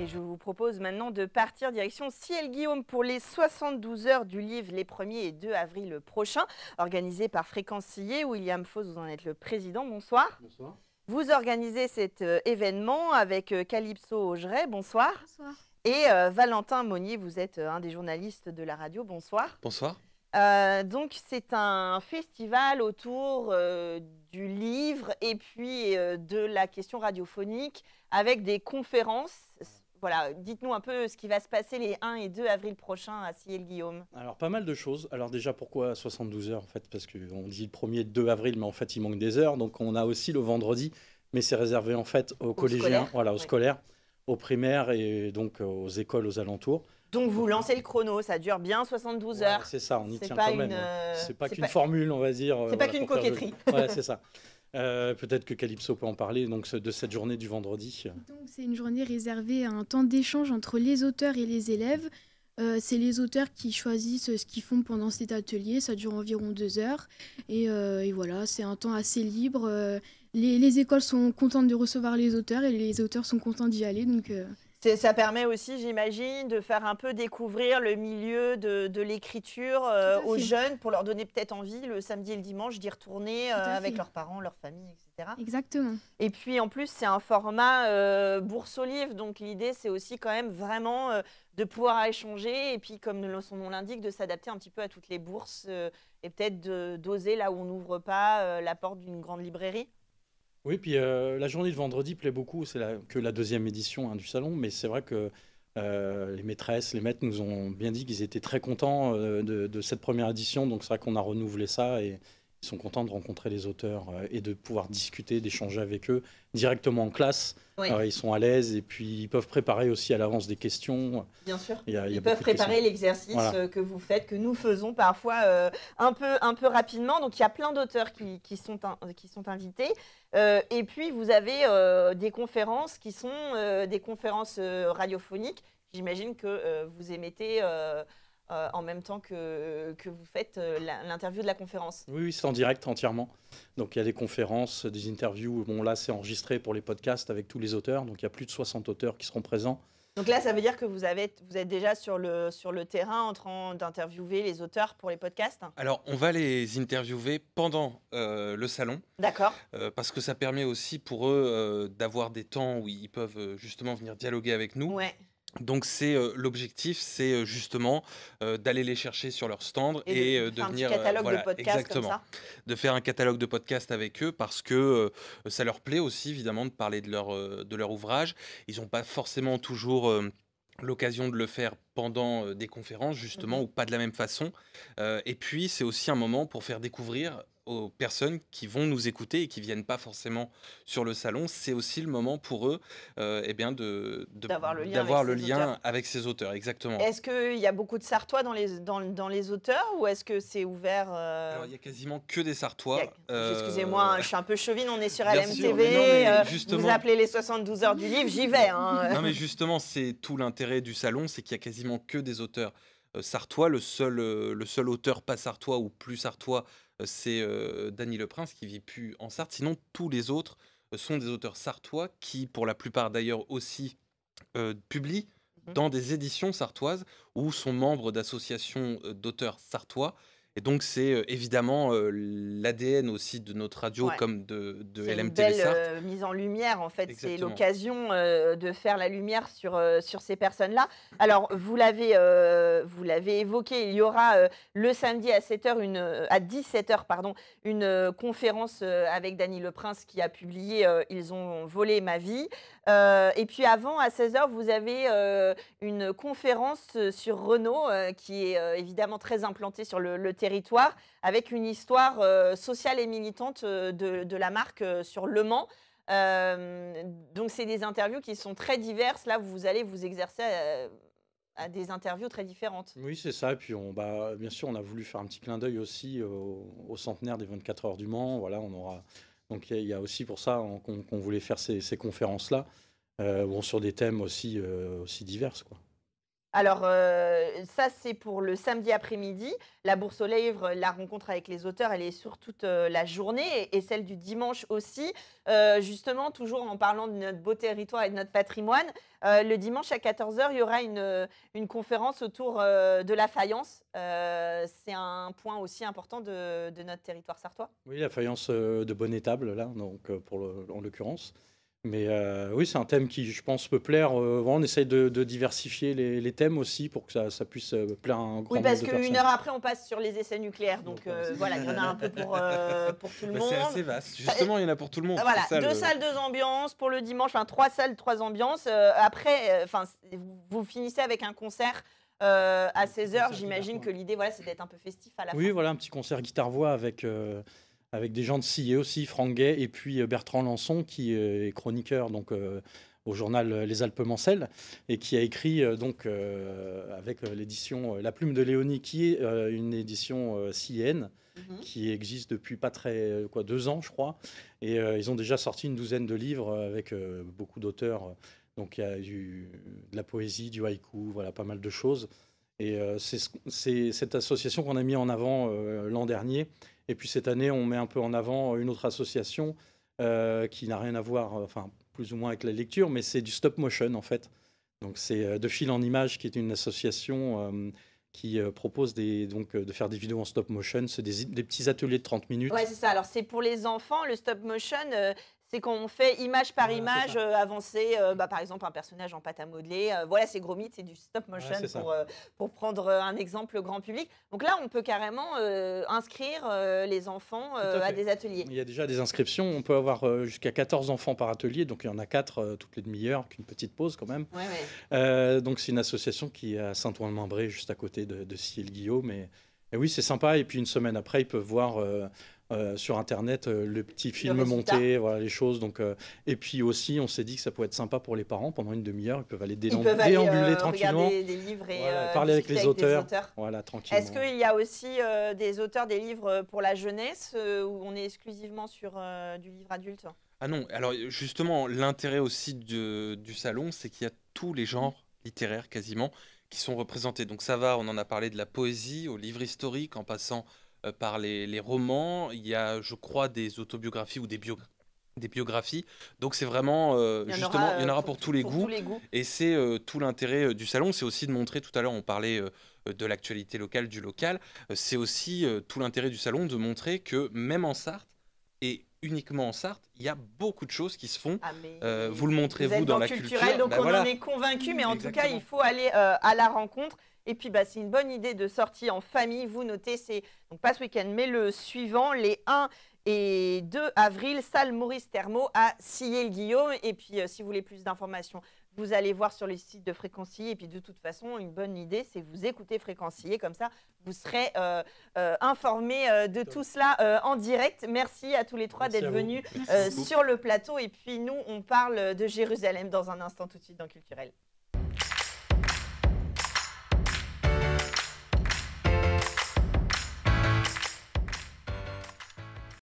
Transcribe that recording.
Et je vous propose maintenant de partir direction Ciel Guillaume pour les 72 heures du livre les 1er et 2 avril prochain organisé par Fréquencier. William Foss, vous en êtes le président. Bonsoir. Bonsoir. Vous organisez cet euh, événement avec euh, Calypso Augeret. Bonsoir. Bonsoir. Et euh, Valentin Monnier, vous êtes un des journalistes de la radio. Bonsoir. Bonsoir. donc c'est un festival autour du livre et puis de la question radiophonique avec des conférences voilà, dites-nous un peu ce qui va se passer les 1 et 2 avril prochains à Ciel-Guillaume. Alors, pas mal de choses. Alors, déjà, pourquoi 72 heures en fait Parce qu'on dit le 1er 2 avril, mais en fait, il manque des heures. Donc, on a aussi le vendredi, mais c'est réservé en fait aux collégiens, voilà, aux scolaires, aux primaires et donc euh, aux écoles aux alentours. Donc vous lancez le chrono, ça dure bien 72 heures. c'est ça, on y tient quand même. Hein. Euh, c'est pas qu'une formule, on va dire. C'est pas qu'une coquetterie. Ouais, c'est ça. Euh, peut-être que Calypso peut en parler donc, de cette journée du vendredi. C'est une journée réservée à un temps d'échange entre les auteurs et les élèves. Euh, c'est les auteurs qui choisissent ce qu'ils font pendant cet atelier. Ça dure environ deux heures. Et, euh, voilà, c'est un temps assez libre. Les, les, écoles sont contentes de recevoir les auteurs et les auteurs sont contents d'y aller. Donc ça permet aussi, j'imagine, de faire un peu découvrir le milieu de, l'écriture euh, aux jeunes pour leur donner peut-être envie le samedi et le dimanche d'y retourner euh, avec leurs parents, leur famille, etc. Exactement. Et puis en plus, c'est un format euh, bourse bourse-olive, donc l'idée c'est aussi quand même vraiment de pouvoir échanger et puis comme son nom l'indique, de s'adapter un petit peu à toutes les bourses et peut-être d'oser là où on n'ouvre pas la porte d'une grande librairie. Oui, puis euh, la journée de vendredi plaît beaucoup. C'est que la deuxième édition hein, du salon, mais c'est vrai que euh, les maîtresses, les maîtres nous ont bien dit qu'ils étaient très contents euh, de, cette première édition. Donc c'est vrai qu'on a renouvelé ça et ils sont contents de rencontrer les auteurs euh, et de pouvoir discuter, d'échanger avec eux directement en classe. Euh, ils sont à l'aise et puis ils peuvent préparer aussi à l'avance des questions. Bien sûr. ils peuvent préparer l'exercice euh, que vous faites, que nous faisons parfois un, peu, un peu rapidement. Donc il y a plein d'auteurs qui, sont, qui sont invités. et puis vous avez des conférences qui sont des conférences radiophoniques. J'imagine que vous émettez euh, en même temps que, vous faites euh, l'interview de la conférence. Oui, c'est en direct entièrement. Donc il y a des conférences, des interviews. Bon, là, c'est enregistré pour les podcasts avec tous les auteurs. Donc il y a plus de 60 auteurs qui seront présents. Donc là, ça veut dire que vous, vous êtes déjà sur le, sur le terrain en train d'interviewer les auteurs pour les podcasts Alors, on va les interviewer pendant euh, le salon. D'accord. parce que ça permet aussi pour eux d'avoir des temps où ils peuvent justement venir dialoguer avec nous. Ouais. Donc c'est euh, l'objectif, c'est euh, justement euh, d'aller les chercher sur leur stand et, de, faire devenir un catalogue de faire un catalogue de podcasts avec eux parce que ça leur plaît aussi évidemment de parler de leur de leur ouvrage. Ils n'ont pas forcément toujours l'occasion de le faire pendant des conférences justement mmh ou pas de la même façon. et puis c'est aussi un moment pour faire découvrir aux personnes qui vont nous écouter et qui viennent pas forcément sur le salon, c'est aussi le moment pour eux euh, eh bien de, d'avoir le lien, avec, ces ses auteurs. Exactement. Est-ce qu'il y a beaucoup de Sartois dans les, dans, dans les auteurs ou est-ce que c'est ouvert euh, Il y a quasiment que des Sartois. Euh, excusez-moi, hein, je suis un peu chauvine, on est sur LMTV. Euh, justement... Vous appelez les 72 heures du livre, j'y vais. Hein. non mais justement, c'est tout l'intérêt du salon, c'est qu'il y a quasiment que des auteurs euh, sartois. Euh, le seul, auteur pas sartois ou plus sartois, euh, c'est Dany Le Prince qui vit plus en Sarthe. Sinon, tous les autres sont des auteurs sartois qui, pour la plupart d'ailleurs aussi, publient mmh dans des éditions sartoises ou sont membres d'associations d'auteurs sartois et donc, c'est évidemment l'ADN aussi de notre radio comme de, de LMTV. Une belle mise en lumière, en fait. C'est l'occasion de faire la lumière sur, sur ces personnes-là. Alors, vous l'avez l'avez évoqué, il y aura le samedi à, 7h une, à 17h pardon, une conférence avec Dany Le Prince qui a publié Ils ont volé ma vie. et puis, avant, à 16h, vous avez une conférence sur Renault qui est évidemment très implantée sur le, le territoire avec une histoire euh, sociale et militante euh, de, la marque euh, sur Le Mans. donc, c'est des interviews qui sont très diverses. Là, vous allez vous exercer à, des interviews très différentes. Oui, c'est ça. Et puis, on, bah, bien sûr, on a voulu faire un petit clin d'œil aussi au, centenaire des 24 heures du Mans. Voilà, on aura. Donc, il y, a aussi pour ça hein, qu'on voulait faire ces, conférences-là, bon, sur des thèmes aussi, aussi diverses Quoi. Alors, euh, ça, c'est pour le samedi après-midi. La bourse aux lèvres, euh, la rencontre avec les auteurs, elle est sur toute euh, la journée et, celle du dimanche aussi. justement, toujours en parlant de notre beau territoire et de notre patrimoine, le dimanche à 14h, il y aura une, conférence autour de la faïence. c'est un point aussi important de, notre territoire sartois. Oui, la faïence de Bonnetable, là, donc, pour en l'occurrence. Mais euh, oui, c'est un thème qui, je pense, peut plaire. Euh, on essaye de, diversifier les, thèmes aussi pour que ça, puisse euh, plaire à un grand Oui, parce qu'une heure après, on passe sur les essais nucléaires. Donc voilà, il y en a un peu pour, pour tout le bah, monde. C'est assez vaste. Justement, il y en a pour tout le monde. Voilà, deux salles, deux ambiances. Pour le dimanche, enfin, trois salles, trois ambiances. après, enfin, vous finissez avec un concert. à 16h, j'imagine que l'idée, voilà, c'est d'être un peu festif à la fin. Oui, voilà, un petit concert guitare-voix avec avec des gens de CIE aussi, Franck et puis euh, Bertrand Lançon, qui euh, est chroniqueur donc, euh, au journal Les Alpes Mancelles, et qui a écrit donc, avec l'édition La Plume de Léonie, qui est une édition Silléenne, mhm. qui existe depuis pas très, quoi, deux ans, je crois. Et ils ont déjà sorti une douzaine de livres avec beaucoup d'auteurs. Donc il y a eu de la poésie, du haïku, voilà, pas mal de choses. Et euh, c'est cette association qu'on a mis en avant euh, l'an dernier. Et puis cette année, on met un peu en avant euh, une autre association qui n'a rien à voir, enfin plus ou moins avec la lecture, mais c'est du stop motion en fait. Donc c'est De Fil en Image qui est une association qui propose des, donc, de faire des vidéos en stop motion. C'est des, petits ateliers de 30 minutes. Oui, c'est ça. Alors, c'est pour les enfants, le stop motion, c'est qu'on fait image par image, euh, avancer, euh, bah, par exemple, un personnage en pâte à modeler. Euh, voilà, c'est gros mythe, c'est du stop motion pour, prendre un exemple grand public. Donc là, on peut carrément inscrire les enfants à, des ateliers. Il y a déjà des inscriptions. On peut avoir jusqu'à 14 enfants par atelier. Donc il y en a 4 toutes les demi-heures, qu'une petite pause quand même. donc c'est une association qui est à saint ouen le membré juste à côté de, Ciel-Guillaume. Mais et, oui, c'est sympa. Et puis une semaine après, ils peuvent voir euh, sur Internet, euh, le petit film monté, voilà les choses. Donc, euh, et puis aussi, on s'est dit que ça pouvait être sympa pour les parents. Pendant une demi-heure, ils peuvent aller déambuler tranquillement. des livres parler avec les auteurs. Voilà, tranquillement. Est-ce qu'il y a aussi des auteurs des livres pour la jeunesse où on est exclusivement sur du livre adulte Ah non, alors justement, l'intérêt aussi du salon, c'est qu'il y a tous les genres littéraires quasiment qui sont représentés. Donc ça va, on en a parlé de la poésie, au livre historique, en passant euh, par les, romans, il y a, je crois, des autobiographies ou des, biographies. Donc c'est vraiment, euh, justement, il y en aura euh, pour, tous, les goûts, Et c'est tout l'intérêt du salon, c'est aussi de montrer, tout à l'heure on parlait de l'actualité locale, du local, c'est aussi tout l'intérêt du salon de montrer que même en Sarthe, et uniquement en Sarthe, il y a beaucoup de choses qui se font. Ah, vous le montrez vous, dans, dans, la culture. Donc ben on en est convaincu, mais en tout cas, il faut aller à la rencontre. Et puis, bah, c'est une bonne idée de sortie en famille. Vous notez, c'est donc pas ce week-end, mais le suivant, les 1 et 2 avril, salle Maurice Thermo à Sillé-le-Guillaume. Et puis, euh, si vous voulez plus d'informations, vous allez voir sur le site de Fréquencier. Et puis, de toute façon, une bonne idée, c'est vous écouter Fréquencier. Comme ça, vous serez informés euh, euh, informé de tout cela en direct. Merci à tous les trois d'être venus sur le plateau. Et puis, nous, on parle de Jérusalem dans un instant tout de suite dans Culturel.